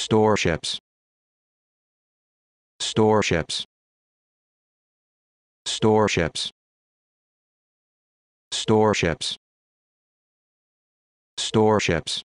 store ships store ships store ships store ships store ships